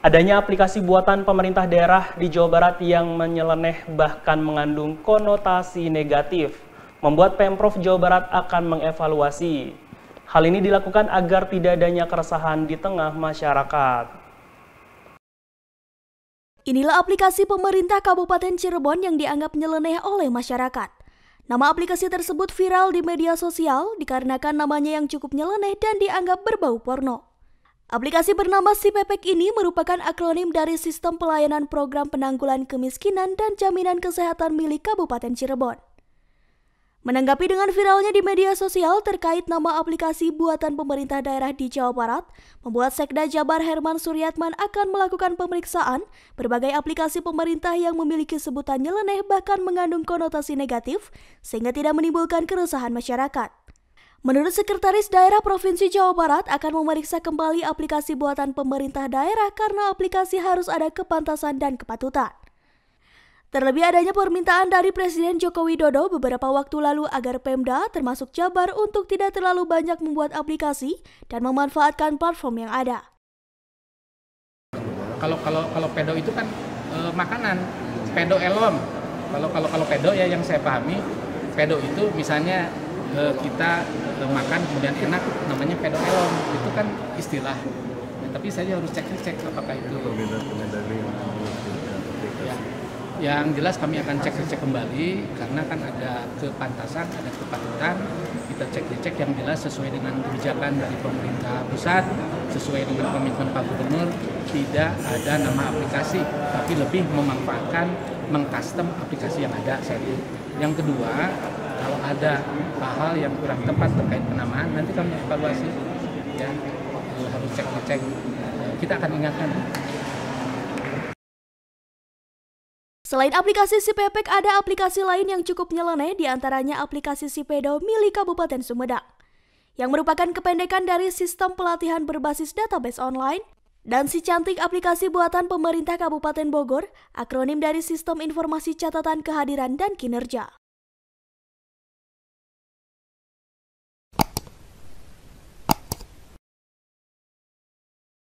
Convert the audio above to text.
Adanya aplikasi buatan pemerintah daerah di Jawa Barat yang menyeleneh bahkan mengandung konotasi negatif, membuat Pemprov Jawa Barat akan mengevaluasi. Hal ini dilakukan agar tidak adanya keresahan di tengah masyarakat. Inilah aplikasi pemerintah Kabupaten Cirebon yang dianggap nyeleneh oleh masyarakat. Nama aplikasi tersebut viral di media sosial dikarenakan namanya yang cukup nyeleneh dan dianggap berbau porno. Aplikasi bernama Si ini merupakan akronim dari Sistem Pelayanan Program Penanggulan Kemiskinan dan Jaminan Kesehatan milik Kabupaten Cirebon. Menanggapi dengan viralnya di media sosial terkait nama aplikasi buatan pemerintah daerah di Jawa Barat, membuat Sekda Jabar Herman Suryatman akan melakukan pemeriksaan berbagai aplikasi pemerintah yang memiliki sebutan nyeleneh bahkan mengandung konotasi negatif sehingga tidak menimbulkan keresahan masyarakat. Menurut Sekretaris Daerah Provinsi Jawa Barat akan memeriksa kembali aplikasi buatan pemerintah daerah karena aplikasi harus ada kepantasan dan kepatutan. Terlebih adanya permintaan dari Presiden Joko Widodo beberapa waktu lalu agar Pemda termasuk Jabar untuk tidak terlalu banyak membuat aplikasi dan memanfaatkan platform yang ada. Kalau kalau kalau pedo itu kan e, makanan, pedo elom. Kalau kalau kalau pedo ya yang saya pahami, pedo itu misalnya e, kita e, makan kemudian enak namanya pedoelon itu kan istilah ya, tapi saya harus cek cek apakah itu ya. yang jelas kami akan cek cek kembali karena kan ada kepantasan ada kepatutan kita cek cek yang jelas sesuai dengan kebijakan dari pemerintah pusat sesuai dengan komitmen Pak Gubernur tidak ada nama aplikasi tapi lebih memanfaatkan mengcustom aplikasi yang ada saya yang kedua kalau ada hal-hal yang kurang tepat terkait penamaan nanti kami evaluasi ya harus cek cek eh, kita akan ingatkan Selain aplikasi Sipepek, ada aplikasi lain yang cukup nyeleneh, antaranya aplikasi Sipedo milik Kabupaten Sumedang, yang merupakan kependekan dari sistem pelatihan berbasis database online dan si cantik aplikasi buatan pemerintah Kabupaten Bogor, akronim dari Sistem Informasi Catatan Kehadiran dan Kinerja.